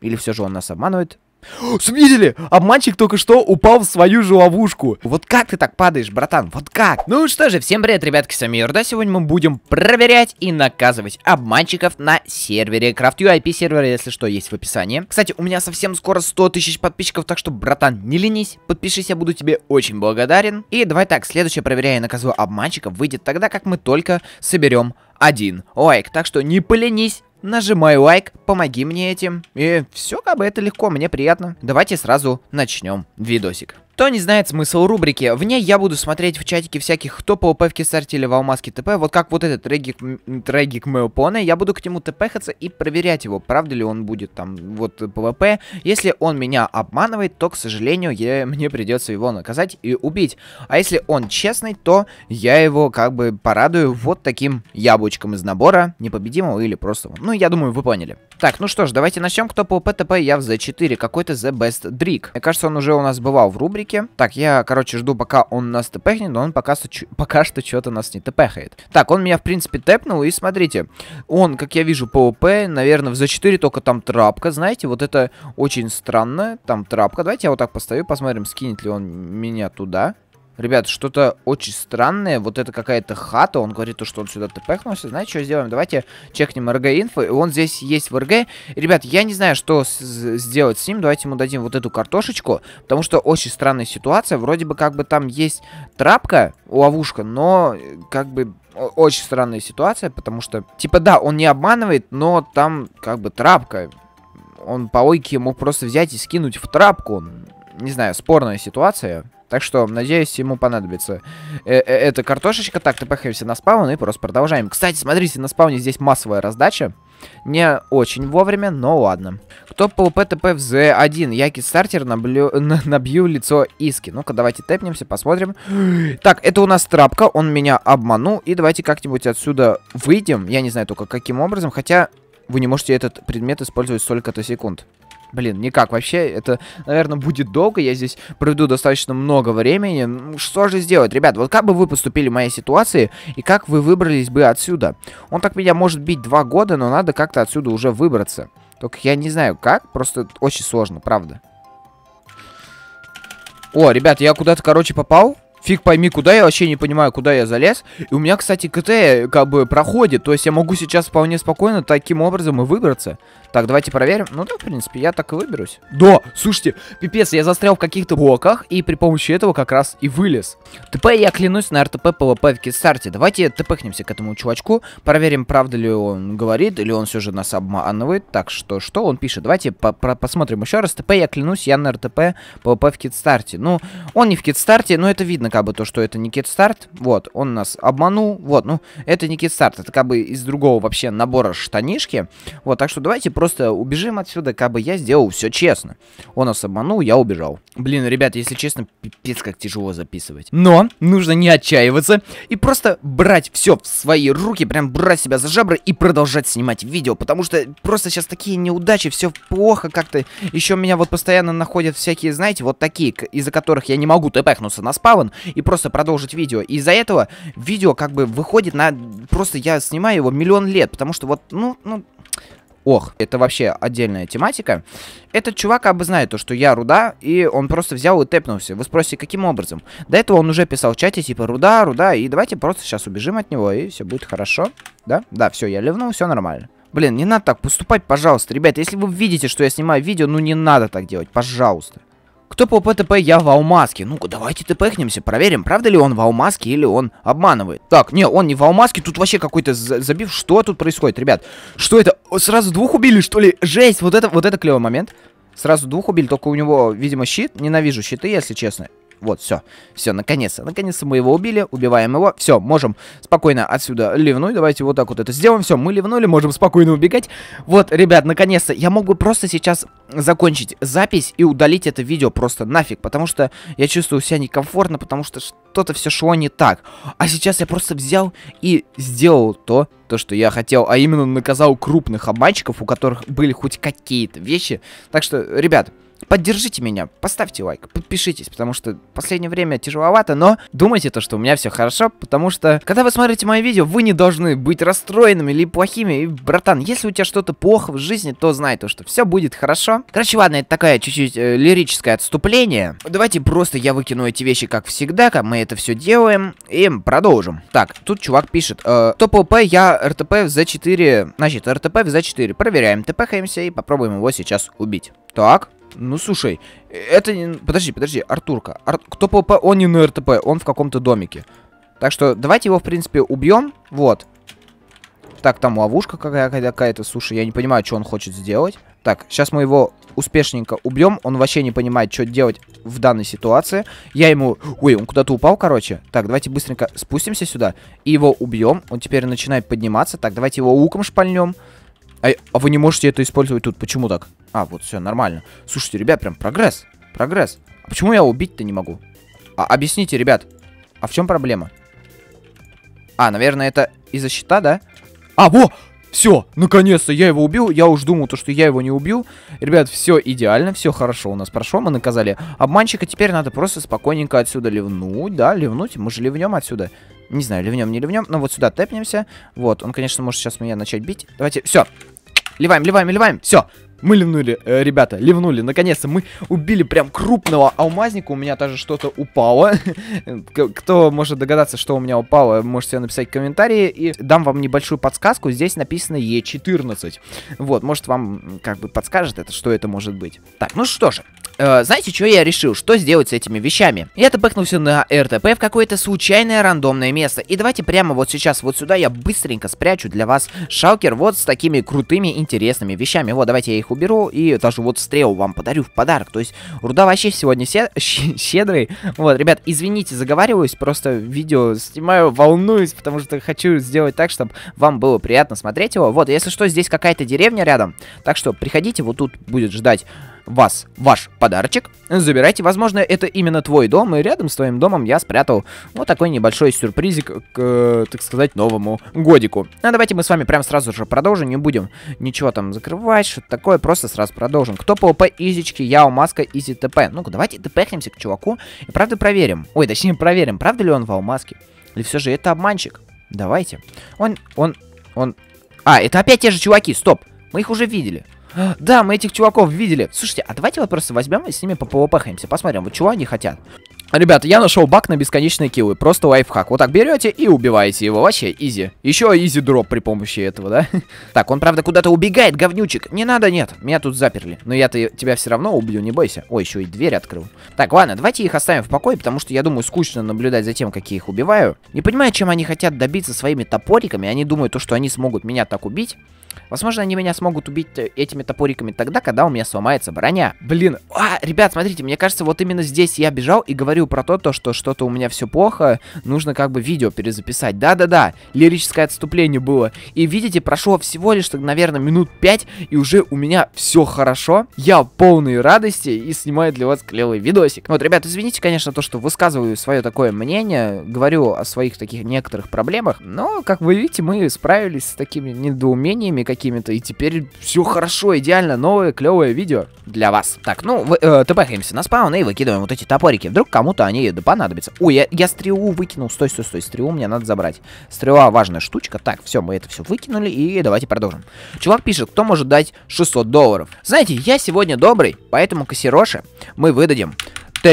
Или все же он нас обманывает? Видели? Обманщик только что упал в свою же ловушку. Вот как ты так падаешь, братан? Вот как? Ну что же, всем привет, ребятки, с вами Юрда. Сегодня мы будем проверять и наказывать обманщиков на сервере CraftU. IP сервера, если что, есть в описании. Кстати, у меня совсем скоро 100 тысяч подписчиков, так что, братан, не ленись. Подпишись, я буду тебе очень благодарен. И давай так, следующее проверяя и наказываю обманщиков выйдет тогда, как мы только соберем один лайк. Так что не поленись, нажимай лайк, помоги мне этим. И все как бы это легко, мне приятно. Давайте сразу начнем видосик. Кто не знает смысл рубрики, в ней я буду смотреть в чатике всяких, кто по ОП в кисартиле в Алмазке ТП, вот как вот этот Регик, Регик Меопоне, я буду к нему тпхаться и проверять его, правда ли он будет там вот ПВП. Если он меня обманывает, то, к сожалению, я, мне придется его наказать и убить. А если он честный, то я его как бы порадую вот таким яблочком из набора непобедимого или просто... Ну, я думаю, вы поняли. Так, ну что ж, давайте начнем. Кто по ПТП, я в З 4 Какой-то The Best Дрик. Мне кажется, он уже у нас бывал в рубрике. Так, я, короче, жду, пока он нас тэпэхнет, но он пока, сучу... пока что что-то нас не тэпэхает. Так, он меня, в принципе, тэпнул, и смотрите. Он, как я вижу, ПВП, наверное, в З 4 только там трапка, знаете, вот это очень странно. Там трапка. Давайте я вот так поставлю, посмотрим, скинет ли он меня туда. Ребят, что-то очень странное. Вот это какая-то хата. Он говорит, что он сюда тпхнулся. Знаете, что сделаем? Давайте чекнем РГ-инфо. Он здесь есть в РГ. Ребят, я не знаю, что сделать с ним. Давайте ему дадим вот эту картошечку. Потому что очень странная ситуация. Вроде бы как бы там есть трапка, ловушка, но э, как бы очень странная ситуация. Потому что, типа, да, он не обманывает, но там как бы трапка. Он по логике мог просто взять и скинуть в трапку. Не знаю, спорная ситуация. Так что, надеюсь, ему понадобится. Э, э, эта картошечка. Так, тпхаемся на спаун и просто продолжаем. Кстати, смотрите, на спауне здесь массовая раздача. Не очень вовремя, но ладно. Кто по ПТП в Z1? Яки стартер наблю... набью лицо Иски. Ну-ка, давайте тэпнемся, посмотрим. так, это у нас трапка, он меня обманул. И давайте как-нибудь отсюда выйдем. Я не знаю только каким образом, хотя вы не можете этот предмет использовать столько-то секунд. Блин, никак вообще. Это, наверное, будет долго. Я здесь проведу достаточно много времени. Что же сделать? Ребят, вот как бы вы поступили в моей ситуации, и как вы выбрались бы отсюда? Он так меня может бить два года, но надо как-то отсюда уже выбраться. Только я не знаю как, просто очень сложно, правда. О, ребят, я куда-то, короче, попал. Фиг пойми, куда я вообще не понимаю, куда я залез. И у меня, кстати, КТ как бы проходит. То есть я могу сейчас вполне спокойно таким образом и выбраться. Так, давайте проверим. Ну да, в принципе, я так и выберусь. Да, слушайте, пипец, я застрял в каких-то блоках и при помощи этого как раз и вылез. ТП я клянусь на РТП ПВП в кистарте. Давайте тпхнемся к этому чувачку. Проверим, правда ли он говорит, или он все же нас обманывает. Так что, что он пишет? Давайте по -про посмотрим еще раз. ТП я клянусь, я на РТП ПВП в китстарте. Ну, он не в китстарте, но это видно, как бы то, что это Никит Старт. Вот, он нас обманул. Вот, ну, это Никит Старт. Это как бы из другого вообще набора штанишки. Вот, так что давайте просто убежим отсюда, как бы я сделал все честно. Он нас обманул, я убежал. Блин, ребят, если честно, пипец как тяжело записывать. Но нужно не отчаиваться и просто брать все в свои руки, прям брать себя за жабры и продолжать снимать видео, потому что просто сейчас такие неудачи, все плохо как-то. Еще меня вот постоянно находят всякие, знаете, вот такие, из-за которых я не могу тпхнуться на спавн, и просто продолжить видео. из-за этого видео как бы выходит на... Просто я снимаю его миллион лет, потому что вот, ну, ну, Ох, это вообще отдельная тематика. Этот чувак обознает то, что я Руда, и он просто взял и тэпнулся. Вы спросите, каким образом? До этого он уже писал в чате, типа, Руда, Руда, и давайте просто сейчас убежим от него, и все будет хорошо. Да? Да, все, я ливнул, все нормально. Блин, не надо так поступать, пожалуйста. Ребят, если вы видите, что я снимаю видео, ну не надо так делать, пожалуйста. Кто по ПТП, я в Алмаске. Ну-ка, давайте тпхнемся, проверим, правда ли он в Алмаске или он обманывает. Так, не, он не в Алмаске, тут вообще какой-то забив. Что тут происходит, ребят? Что это? Сразу двух убили, что ли? Жесть, вот это, вот это клевый момент. Сразу двух убили, только у него, видимо, щит. Ненавижу щиты, если честно. Вот, все. Все, наконец-то. Наконец-то мы его убили. Убиваем его. Все, можем спокойно отсюда ливнуть. Давайте вот так вот это сделаем. Все, мы ливнули, можем спокойно убегать. Вот, ребят, наконец-то. Я могу просто сейчас закончить запись и удалить это видео просто нафиг. Потому что я чувствую себя некомфортно, потому что что-то все шло не так. А сейчас я просто взял и сделал то, то, что я хотел, а именно наказал крупных обманщиков, у которых были хоть какие-то вещи. Так что, ребят, Поддержите меня, поставьте лайк, подпишитесь, потому что последнее время тяжеловато, но думайте то, что у меня все хорошо, потому что, когда вы смотрите мои видео, вы не должны быть расстроенными или плохими. И, братан, если у тебя что-то плохо в жизни, то знай то, что все будет хорошо. Короче, ладно, это такая чуть-чуть э, лирическое отступление. Давайте просто я выкину эти вещи, как всегда, как мы это все делаем, и продолжим. Так, тут чувак пишет, э, топ ЛП, я РТП в Z4, значит, РТП в Z4, проверяем, ТПХаемся и попробуем его сейчас убить. Так, ну, слушай, это... Подожди, подожди, Артурка. Ар... Кто ПВП, он не на РТП, он в каком-то домике. Так что давайте его, в принципе, убьем. Вот. Так, там ловушка какая-то, слушай, я не понимаю, что он хочет сделать. Так, сейчас мы его успешненько убьем. Он вообще не понимает, что делать в данной ситуации. Я ему... Ой, он куда-то упал, короче. Так, давайте быстренько спустимся сюда и его убьем. Он теперь начинает подниматься. Так, давайте его луком шпальнем. А, а вы не можете это использовать тут? Почему так? А, вот, все, нормально. Слушайте, ребят, прям прогресс. Прогресс. А почему я убить-то не могу? А, объясните, ребят. А в чем проблема? А, наверное, это из-за щита, да? А, во! Все, наконец-то я его убил. Я уж думал, то, что я его не убил. Ребят, все идеально, все хорошо у нас прошло. Мы наказали обманщика. Теперь надо просто спокойненько отсюда ливнуть. Да, ливнуть. Мы же ливнем отсюда. Не знаю, ливнем, не ливнем, но вот сюда тэпнемся. Вот, он, конечно, может сейчас меня начать бить. Давайте, все. Ливаем, ливаем, ливаем, все. Мы ливнули, э, ребята, ливнули. Наконец-то мы убили прям крупного алмазника. У меня даже что-то упало. Кто может догадаться, что у меня упало, можете написать в комментарии. И дам вам небольшую подсказку. Здесь написано Е14. Вот, может вам как бы подскажет это, что это может быть. Так, ну что же. Э, знаете, что я решил? Что сделать с этими вещами? Я тпкнулся на РТП в какое-то случайное рандомное место. И давайте прямо вот сейчас вот сюда я быстренько спрячу для вас шалкер вот с такими крутыми интересными вещами. Вот, давайте я их уберу и даже вот стрел вам подарю в подарок. То есть руда вообще сегодня все щедрый. Вот, ребят, извините, заговариваюсь, просто видео снимаю, волнуюсь, потому что хочу сделать так, чтобы вам было приятно смотреть его. Вот, если что, здесь какая-то деревня рядом, так что приходите, вот тут будет ждать вас ваш подарочек. Забирайте, возможно, это именно твой дом, и рядом с твоим домом я спрятал вот такой небольшой сюрпризик к, так сказать, новому годику. А давайте мы с вами прям сразу же продолжим, не будем ничего там закрывать, что-то такое, просто сразу продолжим. Кто ПВП изички, Яо Маска, Изи ТП? Ну-ка, давайте тпхнемся к чуваку и правда проверим. Ой, точнее проверим, правда ли он в Алмаске? Или все же это обманщик? Давайте. Он, он, он... А, это опять те же чуваки, стоп, мы их уже видели. Да, мы этих чуваков видели. Слушайте, а давайте вот просто возьмем и с ними попохаемся. Посмотрим, вот чего они хотят. Ребята, я нашел бак на бесконечные киллы. Просто лайфхак. Вот так берете и убиваете его. Вообще, изи. Еще изи дроп при помощи этого, да? Так, он, правда, куда-то убегает, говнючик. Не надо, нет. Меня тут заперли. Но я-то тебя все равно убью, не бойся. Ой, еще и дверь открыл. Так, ладно, давайте их оставим в покое, потому что, я думаю, скучно наблюдать за тем, как я их убиваю. Не понимаю, чем они хотят добиться своими топориками. Они думают, то, что они смогут меня так убить. Возможно, они меня смогут убить э, этими топориками тогда, когда у меня сломается броня. Блин, а, ребят, смотрите, мне кажется, вот именно здесь я бежал и говорил про то, то что что-то у меня все плохо, нужно как бы видео перезаписать. Да-да-да, лирическое отступление было. И видите, прошло всего лишь, наверное, минут 5, и уже у меня все хорошо. Я полный радости и снимаю для вас клевый видосик. Вот, ребят, извините, конечно, то, что высказываю свое такое мнение, говорю о своих таких некоторых проблемах, но, как вы видите, мы справились с такими недоумениями, какими-то. И теперь все хорошо, идеально, новое клевое видео для вас. Так, ну, вы, э, тпхаемся на спаун и выкидываем вот эти топорики. Вдруг кому-то они да понадобятся. Ой, я, я стрелу выкинул. Стой, стой, стой, стрелу мне надо забрать. Стрела важная штучка. Так, все, мы это все выкинули и давайте продолжим. Чувак пишет, кто может дать 600 долларов. Знаете, я сегодня добрый, поэтому кассироши мы выдадим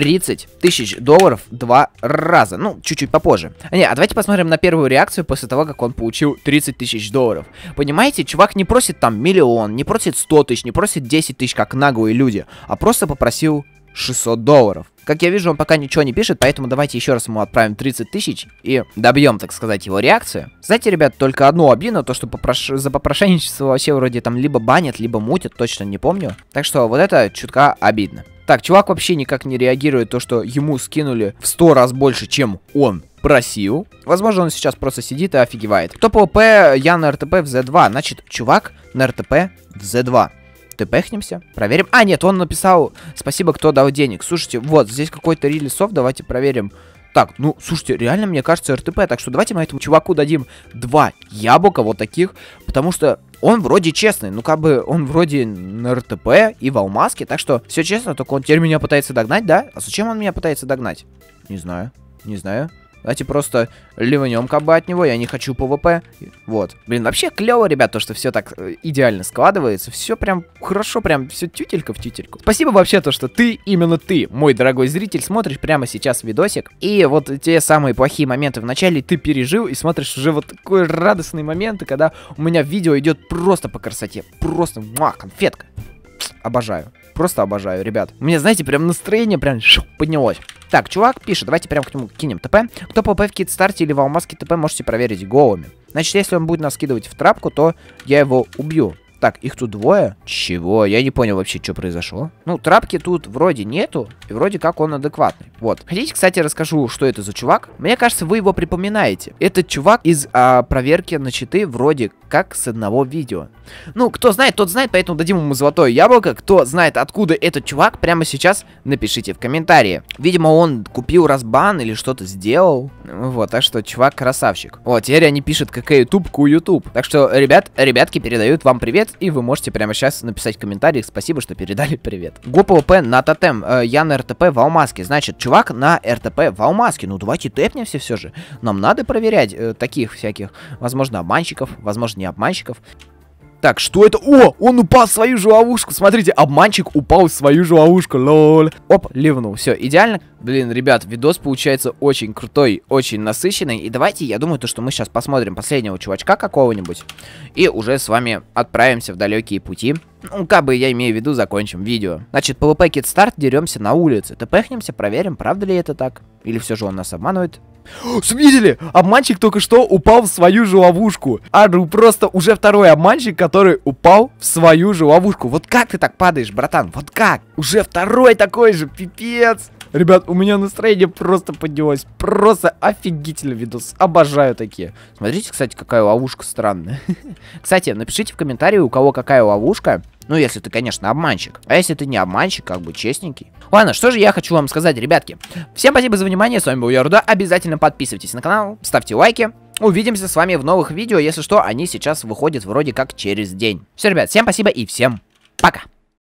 30 тысяч долларов два раза. Ну, чуть-чуть попозже. А не, а давайте посмотрим на первую реакцию после того, как он получил 30 тысяч долларов. Понимаете, чувак не просит там миллион, не просит 100 тысяч, не просит 10 тысяч, как наглые люди, а просто попросил 600 долларов. Как я вижу, он пока ничего не пишет, поэтому давайте еще раз ему отправим 30 тысяч и добьем, так сказать, его реакцию. Знаете, ребят, только одну обину, то, что попрос... за попрошайничество вообще вроде там либо банят, либо мутят, точно не помню. Так что вот это чутка обидно. Так, чувак вообще никак не реагирует то, что ему скинули в 100 раз больше, чем он просил. Возможно, он сейчас просто сидит и офигевает. Топ ОП, я на РТП в З 2 Значит, чувак на РТП в Z2. Тпхнемся, проверим. А, нет, он написал, спасибо, кто дал денег. Слушайте, вот, здесь какой-то релизов, давайте проверим. Так, ну, слушайте, реально, мне кажется, РТП, так что давайте мы этому чуваку дадим два яблока вот таких, потому что он вроде честный, ну как бы он вроде на РТП и в алмазке, так что все честно, только он теперь меня пытается догнать, да? А зачем он меня пытается догнать? Не знаю, не знаю. Давайте просто ливнем каба от него, я не хочу ПВП. Вот. Блин, вообще клево, ребят, то, что все так э, идеально складывается. Все прям хорошо, прям все тютелька в тютельку. Спасибо вообще то, что ты, именно ты, мой дорогой зритель, смотришь прямо сейчас видосик. И вот те самые плохие моменты в начале ты пережил и смотришь уже вот такой радостный момент, когда у меня видео идет просто по красоте. Просто, муа, конфетка. Обожаю. Просто обожаю, ребят. У меня, знаете, прям настроение прям поднялось. Так, чувак пишет, давайте прям к нему кинем ТП. Кто ПП в кит-старте или в алмазке ТП, можете проверить голыми. Значит, если он будет нас скидывать в трапку, то я его убью. Так, их тут двое? Чего? Я не понял вообще, что произошло. Ну, трапки тут вроде нету, и вроде как он адекватный. Вот. Хотите, кстати, расскажу, что это за чувак? Мне кажется, вы его припоминаете. Этот чувак из а, проверки на читы вроде как с одного видео. Ну, кто знает, тот знает, поэтому дадим ему золотое яблоко. Кто знает, откуда этот чувак, прямо сейчас напишите в комментарии. Видимо, он купил разбан или что-то сделал. Вот, так что чувак красавчик. О, теперь они пишут, какая YouTube, ку YouTube. Так что, ребят, ребятки передают вам привет, и вы можете прямо сейчас написать в комментариях спасибо, что передали привет. ГОПОП на тотем, э, я на РТП в Алмазке. Значит, чувак на РТП в Алмазке. Ну, давайте тэпнемся все же. Нам надо проверять э, таких всяких, возможно, обманщиков, возможно, не обманщиков. Так, что это? О, он упал в свою же ловушку. Смотрите, обманщик упал в свою же ловушку. Лол. Оп, ливнул. Все, идеально. Блин, ребят, видос получается очень крутой, очень насыщенный. И давайте, я думаю, то, что мы сейчас посмотрим последнего чувачка какого-нибудь. И уже с вами отправимся в далекие пути. Ну, как бы я имею в виду, закончим видео. Значит, PvP Kid Start деремся на улице. Тпхнемся, проверим, правда ли это так. Или все же он нас обманывает. Видели? Обманщик только что упал в свою же ловушку. Ару ну, просто уже второй обманщик, который упал в свою же ловушку. Вот как ты так падаешь, братан? Вот как? Уже второй такой же, пипец. Ребят, у меня настроение просто поднялось. Просто офигительный видос. Обожаю такие. Смотрите, кстати, какая ловушка странная. Кстати, напишите в комментарии, у кого какая ловушка. Ну, если ты, конечно, обманщик. А если ты не обманщик, как бы честненький. Ладно, что же я хочу вам сказать, ребятки. Всем спасибо за внимание, с вами был Яруда. Обязательно подписывайтесь на канал, ставьте лайки. Увидимся с вами в новых видео, если что, они сейчас выходят вроде как через день. Все, ребят, всем спасибо и всем пока.